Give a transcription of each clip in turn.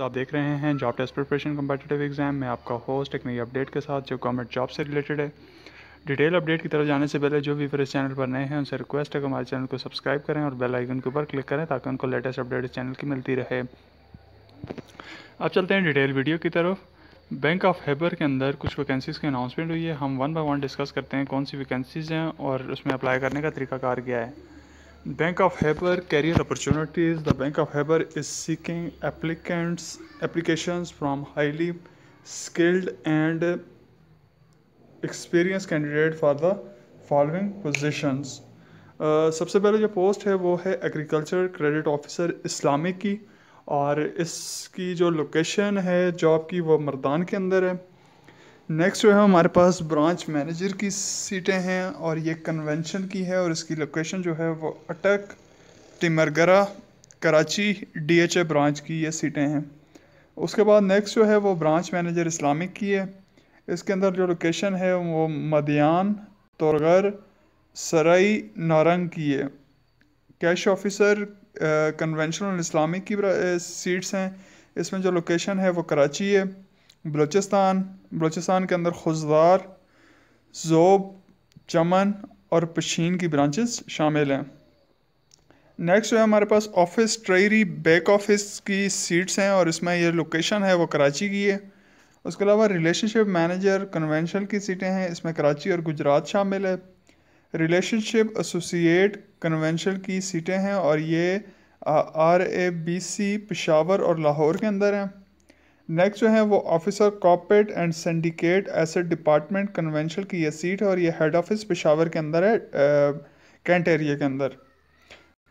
आप देख रहे हैं job test preparation competitive exam में आपका होस्ट एक नई अपडेट के साथ जो गवर्नमेंट जॉब से रिलेटेड है डिटेल अपडेट की तरफ जाने से पहले जो भी फिर इस चैनल पर नए हैं उनसे रिक्वेस्ट है कि हमारे चैनल को सब्सक्राइब करें और बेल आइकन के ऊपर क्लिक करें ताकि उनको लेटेस्ट अपडेट इस चैनल की मिलती रहे अब चलते हैं डिटेल वीडियो की तरफ बैंक ऑफ हैबर के अंदर कुछ वैकेंसीज़ की अनाउंसमेंट हुई है हम वन बाय वन डिस्कस करते हैं कौन सी वैकेंसीज़ हैं और उसमें अप्लाई करने का तरीकाकार क्या है Bank of Haber career opportunities. The Bank of Haber is seeking applicants applications from highly skilled and experienced candidate for the following positions. Uh, सबसे पहले जो पोस्ट है वो है एग्रीकल्चर क्रेडिट ऑफिसर इस्लामी की और इसकी जो लोकेशन है जॉब की वो मर्दान के अंदर है नेक्स्ट जो है हमारे पास ब्रांच मैनेजर की सीटें हैं और ये कन्वेंशन की है और इसकी लोकेशन जो है वो अटक टिमरगरा कराची डीएचए ब्रांच की ये सीटें हैं उसके बाद नेक्स्ट जो है वो ब्रांच मैनेजर इस्लामिक की है इसके अंदर जो लोकेशन है वो मदियान तोरगर सराई नारंग की है कैश ऑफिसर कन्वेंशनल इस्लामिक की सीट्स हैं इसमें जो लोकेशन है वो कराची है बलूचिस्तान बलूचिस्तान के अंदर खुजदार जोब चमन और पशीन की ब्रांचेस शामिल हैं नेक्स्ट जो है हमारे पास ऑफिस ट्रेरी बैक ऑफिस की सीट्स हैं और इसमें ये लोकेशन है वो कराची की है उसके अलावा रिलेशनशिप मैनेजर कन्वेंशनल की सीटें हैं इसमें कराची और गुजरात शामिल है रिलेशनशिप एसोसिएट कन्वेंशनल की सीटें हैं और ये R A B C Peshawar और लाहौर के अंदर हैं नेक्स्ट जो है वो officer corporate and syndicate asset department convention की ये सीट है और ये हेड ऑफिस पेशावर के अंदर है कैंट एरिया के अंदर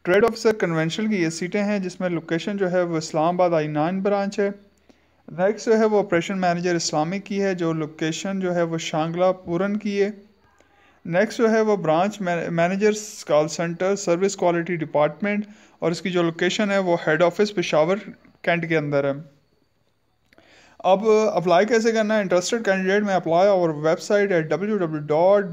ट्रेड ऑफिसर कन्वेंशन की ये सीटें हैं जिसमें लोकेशन जो है वो इस्लामाबाद आई नाइन ब्रांच है नेक्स्ट जो है वो ऑपरेशन मैनेजर इस्लामिक की है जो लोकेशन जो है वो शांगला पूरन की है नेक्स्ट जो है वो branch manager call centre service quality department और इसकी जो लोकेशन है वो हेड ऑफिस पेशावर कैंट के अंदर है Apply अप्लाई कैसे करना Interested इंटरेस्टेड कैंडिडेट में अप्लाई और website at W W dot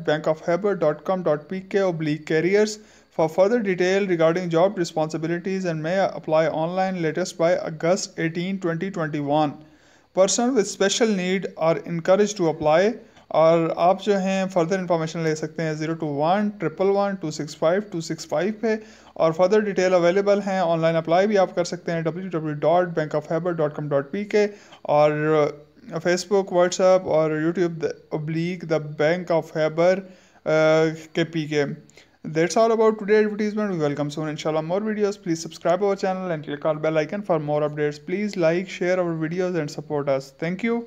bank For further detail regarding job responsibilities and may apply online latest by August 18, 2021. Persons with special need are encouraged to apply और आप जो हैं further information ले सकते हैं zero two one triple one two six five two six five पे और further detail available हैं ऑनलाइन अप्लाई भी आप कर सकते हैं W W dot bank of Khyber dot com dot P K और फेसबुक uh, व्हाट्सअप और यूट्यूब अब्लीक the bank of Khyber K P K that's all about today advertisement we welcome soon इनशाला more videos please subscribe our channel and click on bell icon for more updates please like share our videos and support us thank you